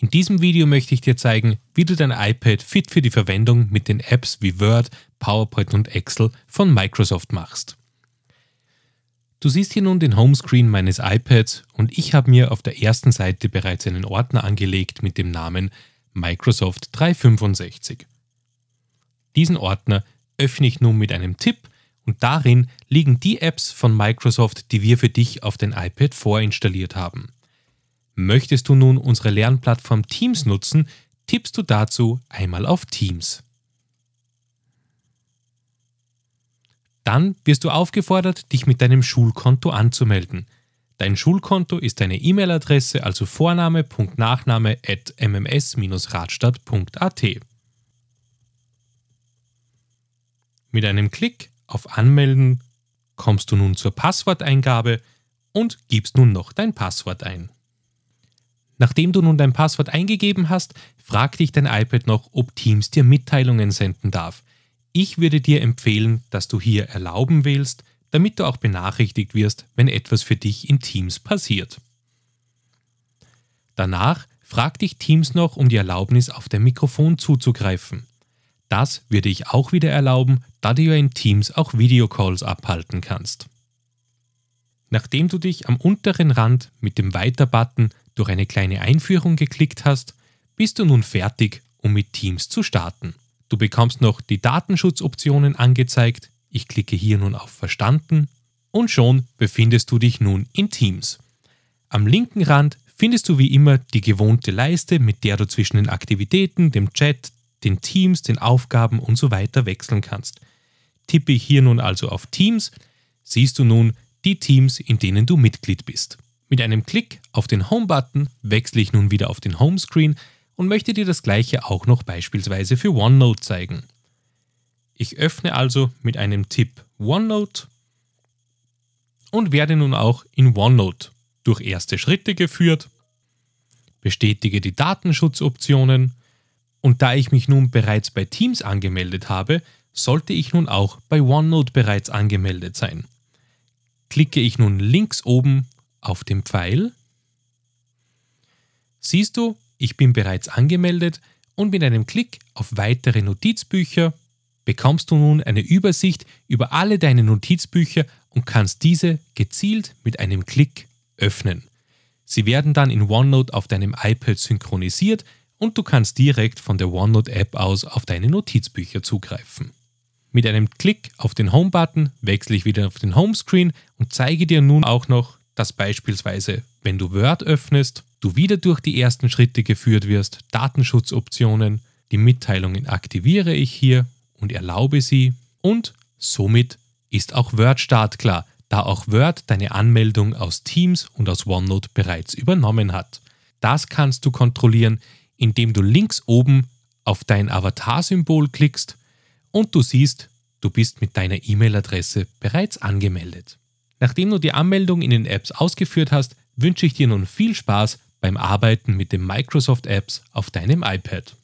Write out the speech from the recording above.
In diesem Video möchte ich dir zeigen, wie du dein iPad fit für die Verwendung mit den Apps wie Word, PowerPoint und Excel von Microsoft machst. Du siehst hier nun den Homescreen meines iPads und ich habe mir auf der ersten Seite bereits einen Ordner angelegt mit dem Namen Microsoft 365. Diesen Ordner öffne ich nun mit einem Tipp und darin liegen die Apps von Microsoft, die wir für dich auf dein iPad vorinstalliert haben. Möchtest du nun unsere Lernplattform Teams nutzen, tippst du dazu einmal auf Teams. Dann wirst du aufgefordert, dich mit deinem Schulkonto anzumelden. Dein Schulkonto ist deine E-Mail-Adresse, also Vorname.nachname at mms-radstadt.at. Mit einem Klick auf Anmelden kommst du nun zur Passworteingabe und gibst nun noch dein Passwort ein. Nachdem du nun dein Passwort eingegeben hast, fragt dich dein iPad noch, ob Teams dir Mitteilungen senden darf. Ich würde dir empfehlen, dass du hier Erlauben wählst, damit du auch benachrichtigt wirst, wenn etwas für dich in Teams passiert. Danach fragt dich Teams noch um die Erlaubnis, auf dein Mikrofon zuzugreifen. Das würde ich auch wieder erlauben, da du ja in Teams auch Videocalls abhalten kannst. Nachdem du dich am unteren Rand mit dem Weiter-Button durch eine kleine Einführung geklickt hast, bist du nun fertig, um mit Teams zu starten. Du bekommst noch die Datenschutzoptionen angezeigt. Ich klicke hier nun auf Verstanden und schon befindest du dich nun in Teams. Am linken Rand findest du wie immer die gewohnte Leiste, mit der du zwischen den Aktivitäten, dem Chat, den Teams, den Aufgaben und so weiter wechseln kannst. Tippe ich hier nun also auf Teams, siehst du nun die Teams, in denen du Mitglied bist. Mit einem Klick auf den Home-Button wechsle ich nun wieder auf den Homescreen und möchte dir das gleiche auch noch beispielsweise für OneNote zeigen. Ich öffne also mit einem Tipp OneNote und werde nun auch in OneNote durch erste Schritte geführt, bestätige die Datenschutzoptionen und da ich mich nun bereits bei Teams angemeldet habe, sollte ich nun auch bei OneNote bereits angemeldet sein. Klicke ich nun links oben auf dem Pfeil? Siehst du, ich bin bereits angemeldet und mit einem Klick auf weitere Notizbücher bekommst du nun eine Übersicht über alle deine Notizbücher und kannst diese gezielt mit einem Klick öffnen. Sie werden dann in OneNote auf deinem iPad synchronisiert und du kannst direkt von der OneNote-App aus auf deine Notizbücher zugreifen. Mit einem Klick auf den Home-Button wechsle ich wieder auf den Homescreen und zeige dir nun auch noch dass beispielsweise, wenn du Word öffnest, du wieder durch die ersten Schritte geführt wirst, Datenschutzoptionen, die Mitteilungen aktiviere ich hier und erlaube sie und somit ist auch Word startklar, da auch Word deine Anmeldung aus Teams und aus OneNote bereits übernommen hat. Das kannst du kontrollieren, indem du links oben auf dein Avatar-Symbol klickst und du siehst, du bist mit deiner E-Mail-Adresse bereits angemeldet. Nachdem du die Anmeldung in den Apps ausgeführt hast, wünsche ich dir nun viel Spaß beim Arbeiten mit den Microsoft Apps auf deinem iPad.